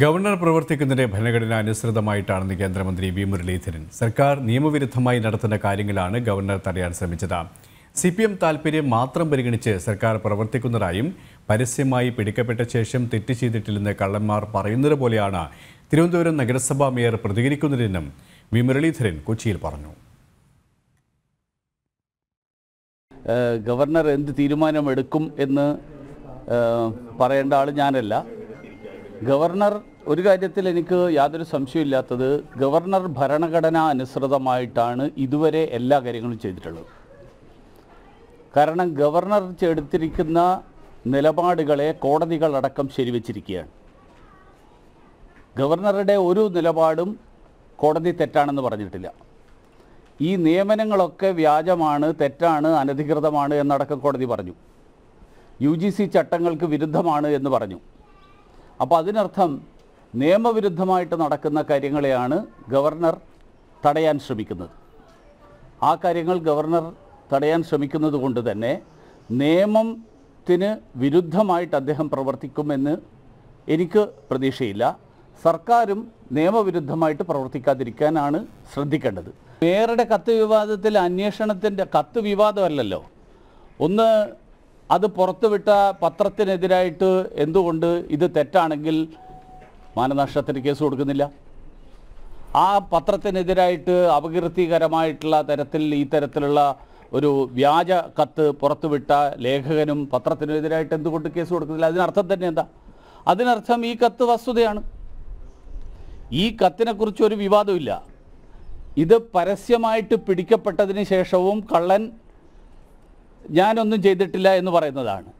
governor പ്രവർത്തിക്കുന്നതിന്റെ ഭരണഘടന അനുസൃതമായിട്ടാണെന്ന് കേന്ദ്രമന്ത്രി V Muraleedharan സർക്കാർ നിയമവിരുദ്ധമായി നടത്തുന്ന കാര്യങ്ങളാണ് ഗവർണർ തടയാൻ ശ്രമിച്ചത് സി പി എം താൽപ്പര്യം മാത്രം പരിഗണിച്ച് സർക്കാർ പ്രവർത്തിക്കുന്നതായും പരസ്യമായി പിടിക്കപ്പെട്ട ശേഷം തെറ്റ് ചെയ്തിട്ടില്ലെന്ന് കള്ളന്മാർ പറയുന്നത് പോലെയാണ് തിരുവനന്തപുരം നഗരസഭാ മേയർ പ്രതികരിക്കുന്നതെന്നും വി മുരളീധരൻ കൊച്ചിയിൽ പറഞ്ഞു ഗവർണർ എന്ത് തീരുമാനമെടുക്കും എന്ന് പറയേണ്ട ആൾ ഞാനല്ല ഗവർണർ ഒരു കാര്യത്തിൽ എനിക്ക് യാതൊരു സംശയമില്ലാത്തത് ഗവർണർ ഭരണഘടന അനുസൃതമായിട്ടാണ് ഇതുവരെ എല്ലാ കാര്യങ്ങളും ചെയ്തിട്ടുള്ളത് കാരണം ഗവർണർ ചെടുത്തിരിക്കുന്ന നിലപാടുകളെ കോടതികൾ അടക്കം ശരിവച്ചിരിക്കുകയാണ് ഗവർണറുടെ ഒരു നിലപാടും കോടതി തെറ്റാണെന്ന് പറഞ്ഞിട്ടില്ല ഈ നിയമനങ്ങളൊക്കെ വ്യാജമാണ് തെറ്റാണ് അനധികൃതമാണ് എന്നടക്കം കോടതി പറഞ്ഞു യു ചട്ടങ്ങൾക്ക് വിരുദ്ധമാണ് എന്ന് പറഞ്ഞു അപ്പോൾ അതിനർത്ഥം നിയമവിരുദ്ധമായിട്ട് നടക്കുന്ന കാര്യങ്ങളെയാണ് ഗവർണർ തടയാൻ ശ്രമിക്കുന്നത് ആ കാര്യങ്ങൾ ഗവർണർ തടയാൻ ശ്രമിക്കുന്നത് കൊണ്ട് തന്നെ നിയമത്തിന് വിരുദ്ധമായിട്ട് അദ്ദേഹം പ്രവർത്തിക്കുമെന്ന് എനിക്ക് പ്രതീക്ഷയില്ല സർക്കാരും നിയമവിരുദ്ധമായിട്ട് പ്രവർത്തിക്കാതിരിക്കാനാണ് ശ്രദ്ധിക്കേണ്ടത് മേയറുടെ കത്ത് വിവാദത്തിൽ അന്വേഷണത്തിൻ്റെ കത്ത് വിവാദമല്ലല്ലോ ഒന്ന് അത് പുറത്തുവിട്ട പത്രത്തിനെതിരായിട്ട് എന്തുകൊണ്ട് ഇത് തെറ്റാണെങ്കിൽ മാനനഷ്ടത്തിന് കേസ് കൊടുക്കുന്നില്ല ആ പത്രത്തിനെതിരായിട്ട് അപകീർത്തികരമായിട്ടുള്ള തരത്തിൽ ഈ തരത്തിലുള്ള ഒരു വ്യാജ കത്ത് പുറത്തുവിട്ട ലേഖകനും പത്രത്തിനെതിരായിട്ട് എന്തുകൊണ്ട് കേസ് കൊടുക്കുന്നില്ല അതിനർത്ഥം തന്നെ എന്താ അതിനർത്ഥം ഈ കത്ത് വസ്തുതയാണ് ഈ കത്തിനെക്കുറിച്ച് ഒരു വിവാദമില്ല ഇത് പരസ്യമായിട്ട് പിടിക്കപ്പെട്ടതിന് ശേഷവും കള്ളൻ ഞാനൊന്നും ചെയ്തിട്ടില്ല എന്ന് പറയുന്നതാണ്